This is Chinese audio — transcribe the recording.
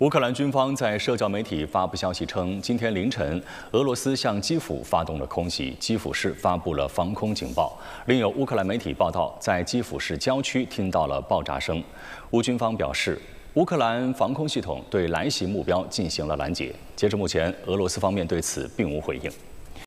乌克兰军方在社交媒体发布消息称，今天凌晨，俄罗斯向基辅发动了空袭，基辅市发布了防空警报。另有乌克兰媒体报道，在基辅市郊区听到了爆炸声。乌军方表示，乌克兰防空系统对来袭目标进行了拦截。截至目前，俄罗斯方面对此并无回应。